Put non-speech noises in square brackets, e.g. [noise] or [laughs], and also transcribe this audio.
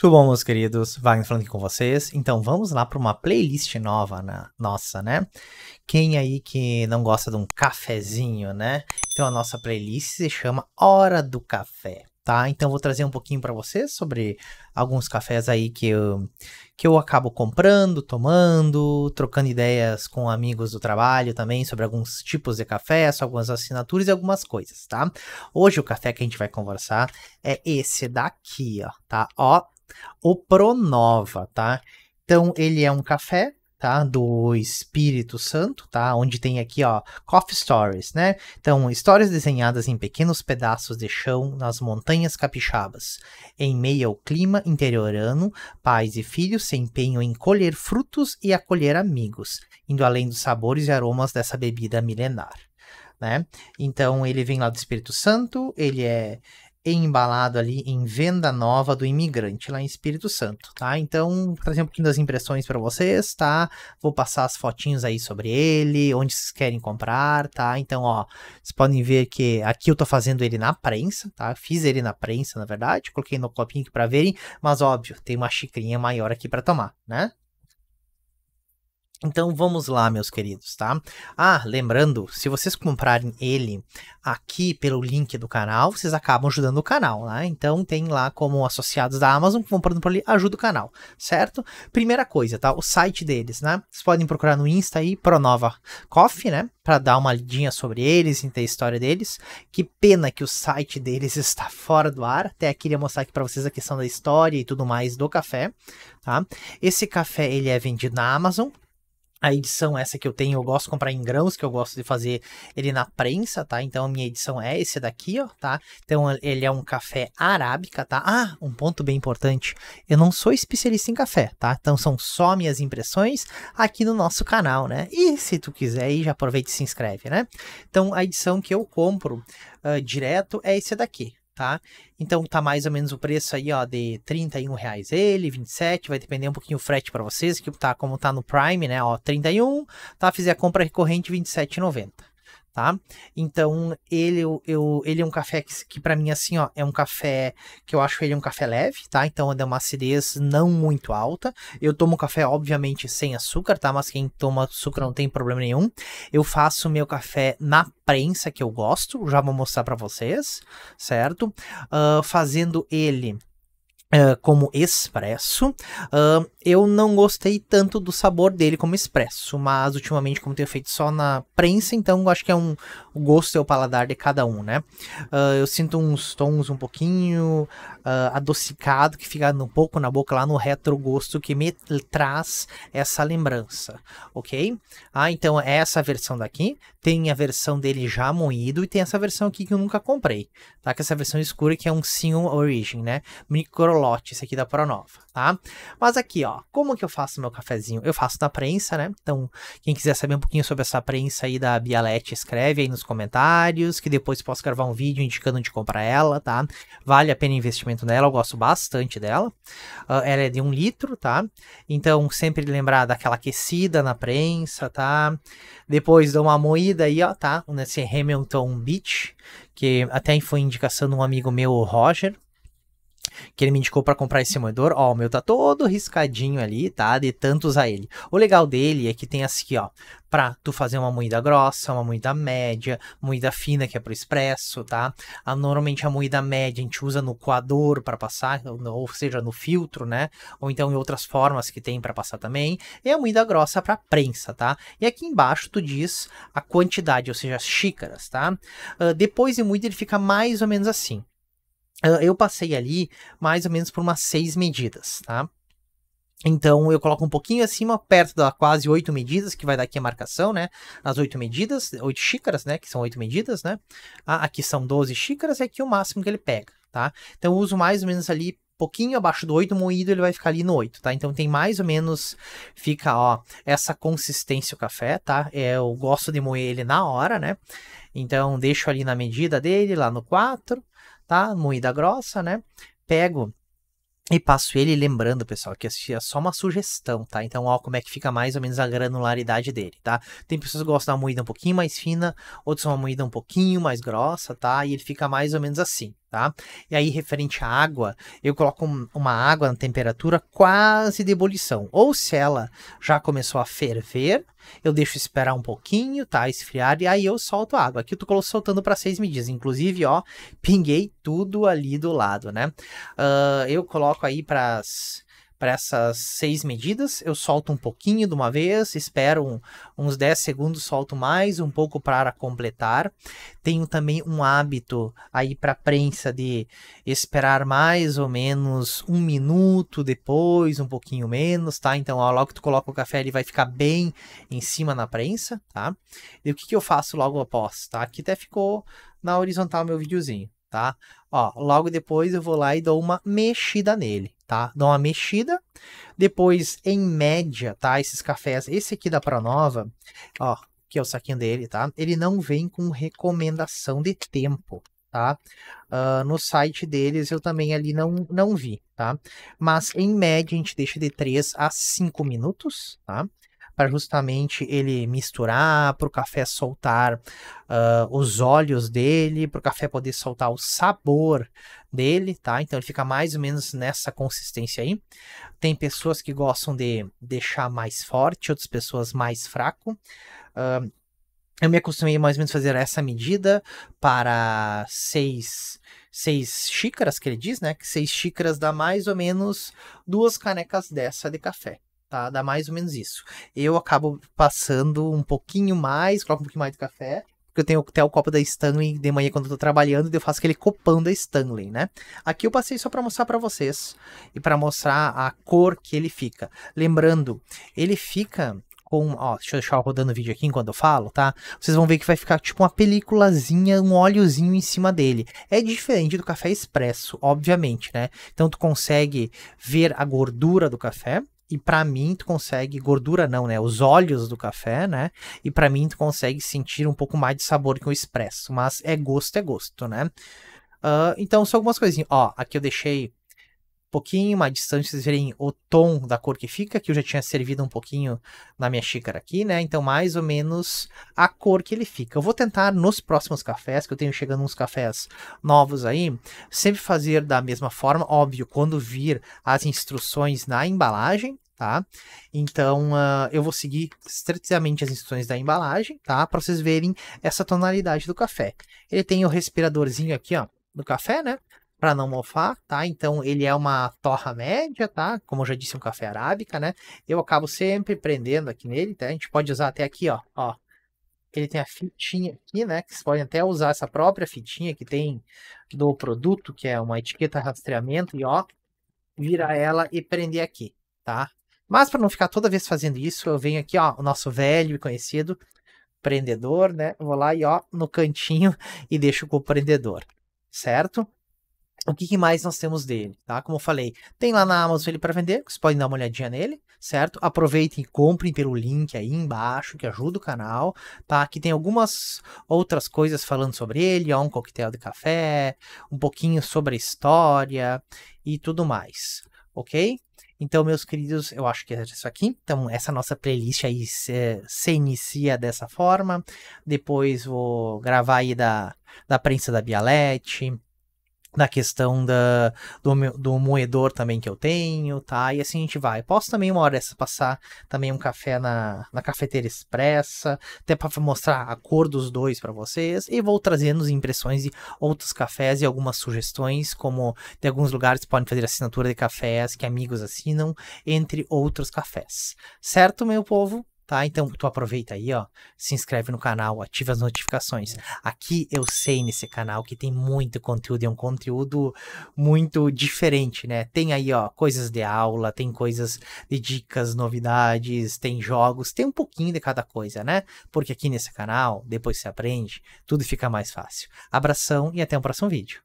Tudo bom, meus queridos? Wagner falando aqui com vocês. Então, vamos lá para uma playlist nova na nossa, né? Quem aí que não gosta de um cafezinho, né? Então, a nossa playlist se chama Hora do Café, tá? Então, vou trazer um pouquinho para vocês sobre alguns cafés aí que eu, que eu acabo comprando, tomando, trocando ideias com amigos do trabalho também sobre alguns tipos de café, algumas assinaturas e algumas coisas, tá? Hoje, o café que a gente vai conversar é esse daqui, ó, tá? Ó, o Pronova, tá? Então, ele é um café, tá? Do Espírito Santo, tá? Onde tem aqui, ó, Coffee Stories, né? Então, histórias desenhadas em pequenos pedaços de chão nas montanhas capixabas. Em meio ao clima interiorano, pais e filhos se empenham em colher frutos e acolher amigos, indo além dos sabores e aromas dessa bebida milenar. Né? Então ele vem lá do Espírito Santo, ele é embalado ali em Venda Nova do Imigrante, lá em Espírito Santo, tá? Então, trazer um pouquinho das impressões para vocês, tá? Vou passar as fotinhas aí sobre ele, onde vocês querem comprar, tá? Então, ó, vocês podem ver que aqui eu tô fazendo ele na prensa, tá? Fiz ele na prensa, na verdade, coloquei no copinho aqui para verem, mas óbvio, tem uma xicrinha maior aqui para tomar, né? Então vamos lá, meus queridos, tá? Ah, lembrando, se vocês comprarem ele aqui pelo link do canal, vocês acabam ajudando o canal, né? Então tem lá como associados da Amazon, comprando por ali, ajuda o canal, certo? Primeira coisa, tá? O site deles, né? Vocês podem procurar no Insta aí, Pronova Coffee, né? Pra dar uma lidinha sobre eles, entender a história deles. Que pena que o site deles [laughs] está fora do ar. Até queria mostrar aqui pra vocês a questão da história e tudo mais do café, tá? Esse café, ele é vendido na Amazon, a edição essa que eu tenho, eu gosto de comprar em grãos, que eu gosto de fazer ele na prensa, tá? Então a minha edição é esse daqui, ó, tá? Então ele é um café arábica, tá? Ah, um ponto bem importante, eu não sou especialista em café, tá? Então são só minhas impressões aqui no nosso canal, né? E se tu quiser aí, já aproveita e se inscreve, né? Então a edição que eu compro uh, direto é esse daqui, tá? Então tá mais ou menos o preço aí, ó, de 31 reais ele, 27, vai depender um pouquinho o frete para vocês, que tá como tá no Prime, né, ó, 31, tá? Fizer a compra recorrente 27,90 tá? Então, ele, eu, ele é um café que, que para mim, assim, ó, é um café que eu acho ele um café leve, tá? Então, é uma acidez não muito alta. Eu tomo café, obviamente, sem açúcar, tá? Mas quem toma açúcar não tem problema nenhum. Eu faço meu café na prensa que eu gosto, já vou mostrar para vocês, certo? Uh, fazendo ele Uh, como expresso. Uh, eu não gostei tanto do sabor dele como expresso, mas ultimamente, como tenho feito só na prensa, então acho que é um gosto e é o paladar de cada um, né? Uh, eu sinto uns tons um pouquinho uh, adocicado que fica um pouco na boca lá no retrogosto que me traz essa lembrança, ok? Ah, então é essa versão daqui. Tem a versão dele já moído e tem essa versão aqui que eu nunca comprei, tá? Que é essa versão escura que é um Single Origin, né? Microlote, esse aqui da Pronova, tá? Mas aqui, ó ó, como que eu faço meu cafezinho? Eu faço na prensa, né? Então, quem quiser saber um pouquinho sobre essa prensa aí da Bialete, escreve aí nos comentários, que depois posso gravar um vídeo indicando onde comprar ela, tá? Vale a pena investimento nela, eu gosto bastante dela. Uh, ela é de um litro, tá? Então, sempre lembrar daquela aquecida na prensa, tá? Depois dá uma moída aí, ó, tá? Nesse Hamilton Beach, que até foi indicação de um amigo meu, o Roger, que ele me indicou para comprar esse moedor. Ó, o meu tá todo riscadinho ali, tá? De tanto usar ele. O legal dele é que tem assim, ó, pra tu fazer uma moída grossa, uma moída média, moída fina que é pro expresso, tá? A, ah, normalmente a moída média a gente usa no coador para passar, ou seja, no filtro, né? Ou então em outras formas que tem para passar também. E a moída grossa para prensa, tá? E aqui embaixo tu diz a quantidade, ou seja, as xícaras, tá? Uh, depois de moída ele fica mais ou menos assim eu passei ali mais ou menos por umas seis medidas, tá? Então eu coloco um pouquinho acima, perto da quase oito medidas, que vai dar aqui a marcação, né? As oito medidas, oito xícaras, né? Que são oito medidas, né? Aqui são 12 xícaras é aqui o máximo que ele pega, tá? Então eu uso mais ou menos ali pouquinho abaixo do oito moído, ele vai ficar ali no oito tá? Então tem mais ou menos, fica, ó, essa consistência o café, tá? É, eu gosto de moer ele na hora, né? Então deixo ali na medida dele, lá no quatro tá? Moída grossa, né? Pego e passo ele lembrando, pessoal, que é só uma sugestão, tá? Então, ó, como é que fica mais ou menos a granularidade dele, tá? Tem pessoas que gostam de uma moída um pouquinho mais fina, outros uma moída um pouquinho mais grossa, tá? E ele fica mais ou menos assim tá? E aí, referente à água, eu coloco um, uma água na temperatura quase de ebulição. Ou se ela já começou a ferver, eu deixo esperar um pouquinho, tá? Esfriar, e aí eu solto a água. Aqui eu tô soltando para seis medidas. Inclusive, ó, pinguei tudo ali do lado, né? Uh, eu coloco aí para as para essas seis medidas. Eu solto um pouquinho de uma vez, espero um, uns 10 segundos, solto mais um pouco para completar. Tenho também um hábito aí para prensa de esperar mais ou menos um minuto depois, um pouquinho menos, tá? Então, ó, logo que tu coloca o café, ele vai ficar bem em cima na prensa, tá? E o que, que eu faço logo após, tá? Aqui até ficou na horizontal meu videozinho tá? Ó, logo depois eu vou lá e dou uma mexida nele, tá? Dou uma mexida. Depois, em média, tá? Esses cafés, esse aqui da Pronova, ó, que é o saquinho dele, tá? Ele não vem com recomendação de tempo, tá? Uh, no site deles eu também ali não, não vi, tá? Mas em média a gente deixa de 3 a 5 minutos, tá? para justamente ele misturar, para o café soltar uh, os óleos dele, para o café poder soltar o sabor dele, tá? Então ele fica mais ou menos nessa consistência aí. Tem pessoas que gostam de deixar mais forte, outras pessoas mais fraco. Uh, eu me acostumei mais ou menos fazer essa medida para seis, seis xícaras, que ele diz, né? Que seis xícaras dá mais ou menos duas canecas dessa de café tá? Dá mais ou menos isso. Eu acabo passando um pouquinho mais, coloco um pouquinho mais de café, porque eu tenho até o copo da Stanley de manhã quando eu tô trabalhando, e eu faço aquele copão da Stanley, né? Aqui eu passei só para mostrar para vocês e para mostrar a cor que ele fica. Lembrando, ele fica com, ó, deixa eu deixar rodando o vídeo aqui enquanto eu falo, tá? Vocês vão ver que vai ficar tipo uma peliculazinha, um óleozinho em cima dele. É diferente do café expresso, obviamente, né? Então tu consegue ver a gordura do café, e para mim tu consegue gordura não, né? Os olhos do café, né? E para mim tu consegue sentir um pouco mais de sabor que o expresso, mas é gosto é gosto, né? Uh, então são algumas coisinhas. Ó, aqui eu deixei pouquinho uma distância vocês verem o tom da cor que fica, que eu já tinha servido um pouquinho na minha xícara aqui, né? Então, mais ou menos a cor que ele fica. Eu vou tentar nos próximos cafés, que eu tenho chegando uns cafés novos aí, sempre fazer da mesma forma, óbvio, quando vir as instruções na embalagem, tá? Então, uh, eu vou seguir estritamente as instruções da embalagem, tá? Para vocês verem essa tonalidade do café. Ele tem o respiradorzinho aqui, ó, do café, né? para não mofar, tá? Então ele é uma torra média, tá? Como eu já disse, um café arábica, né? Eu acabo sempre prendendo aqui nele, tá? A gente pode usar até aqui, ó, ó. Ele tem a fitinha aqui, né? Que vocês podem até usar essa própria fitinha que tem do produto, que é uma etiqueta rastreamento, e ó, virar ela e prender aqui, tá? Mas para não ficar toda vez fazendo isso, eu venho aqui, ó, o nosso velho e conhecido prendedor, né? Vou lá e ó, no cantinho [laughs] e deixo com o prendedor, certo? o que, mais nós temos dele, tá? Como eu falei, tem lá na Amazon ele para vender, vocês podem dar uma olhadinha nele, certo? Aproveitem e comprem pelo link aí embaixo, que ajuda o canal, tá? Aqui tem algumas outras coisas falando sobre ele, ó, um coquetel de café, um pouquinho sobre a história e tudo mais, ok? Então, meus queridos, eu acho que é isso aqui. Então, essa nossa playlist aí se, se inicia dessa forma. Depois vou gravar aí da, da prensa da Bialete, da questão da, do, do moedor também que eu tenho, tá? E assim a gente vai. Posso também uma hora dessa passar também um café na, na cafeteira expressa, até para mostrar a cor dos dois para vocês. E vou trazendo impressões de outros cafés e algumas sugestões, como de alguns lugares podem fazer assinatura de cafés que amigos assinam, entre outros cafés. Certo, meu povo? tá? Então tu aproveita aí, ó, se inscreve no canal, ativa as notificações. Aqui eu sei nesse canal que tem muito conteúdo, é um conteúdo muito diferente, né? Tem aí, ó, coisas de aula, tem coisas de dicas, novidades, tem jogos, tem um pouquinho de cada coisa, né? Porque aqui nesse canal, depois você aprende, tudo fica mais fácil. Abração e até o próximo vídeo.